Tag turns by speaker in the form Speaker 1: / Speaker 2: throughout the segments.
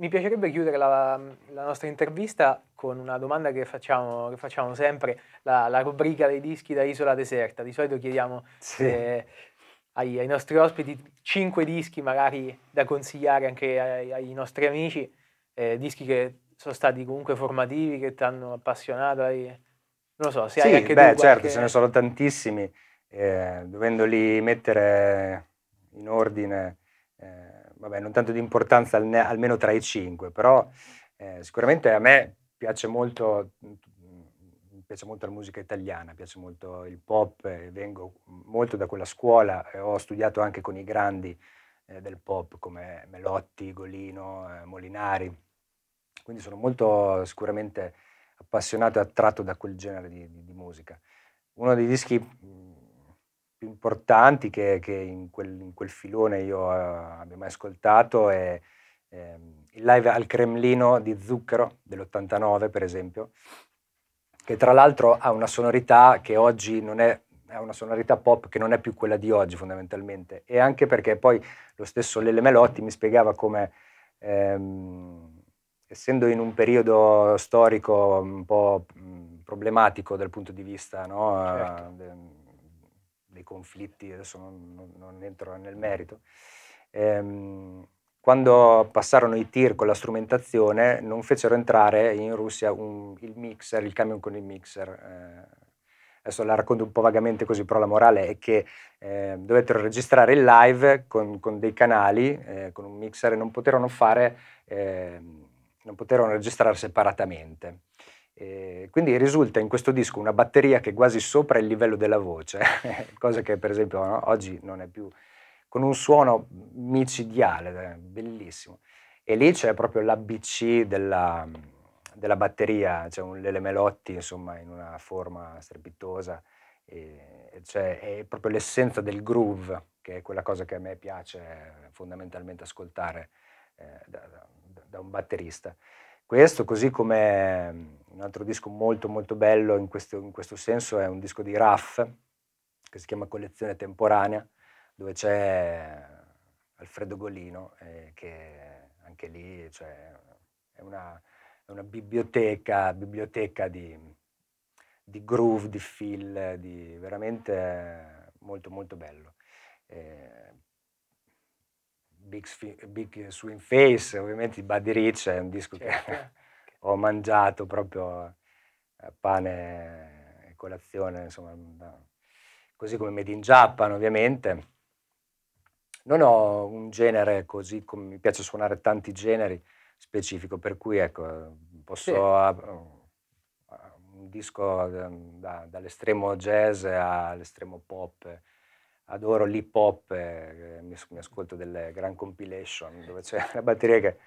Speaker 1: Mi piacerebbe chiudere la, la, nostra intervista con una domanda che facciamo, che facciamo sempre, la, la, rubrica dei dischi da isola deserta. Di solito chiediamo sì. se, eh, ai, ai, nostri ospiti cinque dischi magari da consigliare anche ai, ai nostri amici, eh, dischi che sono stati comunque formativi, che ti hanno appassionato. Hai, non lo so, se sì, hai anche beh, certo, qualche... ce ne sono tantissimi, eh, dovendoli mettere in ordine. Eh, vabbè, non tanto di importanza almeno tra i cinque, però eh, sicuramente a me piace molto, mm, piace molto, la musica italiana, piace molto il pop, vengo molto da quella scuola ho studiato anche con i grandi eh, del pop come Melotti, Golino, eh, Molinari, quindi sono molto sicuramente appassionato e attratto da quel genere di, di, di musica. Uno dei dischi mm, più importanti che, che in, quel, in, quel, filone io eh, abbia mai ascoltato è eh, il live al Cremlino di Zucchero dell'89 per esempio, che tra l'altro ha una sonorità che oggi non è, è una sonorità pop che non è più quella di oggi fondamentalmente e anche perché poi lo stesso Lele Melotti mi spiegava come ehm, essendo in un periodo storico un po' mm, problematico dal punto di vista no, certo. Ehm, dei conflitti, adesso non, non, non entro nel merito. Ehm, quando passarono i tir con la strumentazione non fecero entrare in Russia un, il mixer, il camion con il mixer. Eh, adesso la racconto un po' vagamente così, però la morale è che eh, dovettero registrare il live con, con dei canali, eh, con un mixer e non poterono fare, ehm, non poterono registrare separatamente. Eh, quindi risulta in questo disco una batteria che è quasi sopra il livello della voce, cosa che per esempio no, oggi non è più, con un suono micidiale, eh, bellissimo. E lì c'è proprio l'ABC della, della batteria, c'è cioè un Melotti insomma in una forma strepitosa, e, cioè, è proprio l'essenza del groove, che è quella cosa che a me piace fondamentalmente ascoltare eh, da, da, da un batterista. Questo così come un altro disco molto molto bello in questo, in questo senso è un disco di Raff che si chiama Collezione Temporanea dove c'è Alfredo Golino eh, che anche lì cioè, è, una, è, una, biblioteca, biblioteca di, di, groove, di fill, di veramente molto molto bello. Eh, Big, Big Swing Face, ovviamente di Buddy Rich è un disco certo. che ho mangiato proprio eh, pane e colazione, insomma, così come Made in Japan ovviamente. Non ho un genere così, come, mi piace suonare tanti generi specifico, per cui ecco, posso... Sì. A, un disco ehm, da, dall'estremo jazz all'estremo pop, adoro l'hip hop, eh, mi, mi, ascolto delle grand compilation dove c'è la batteria che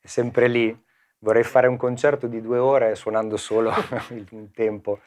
Speaker 1: è sempre lì vorrei fare un concerto di due ore suonando solo il tempo.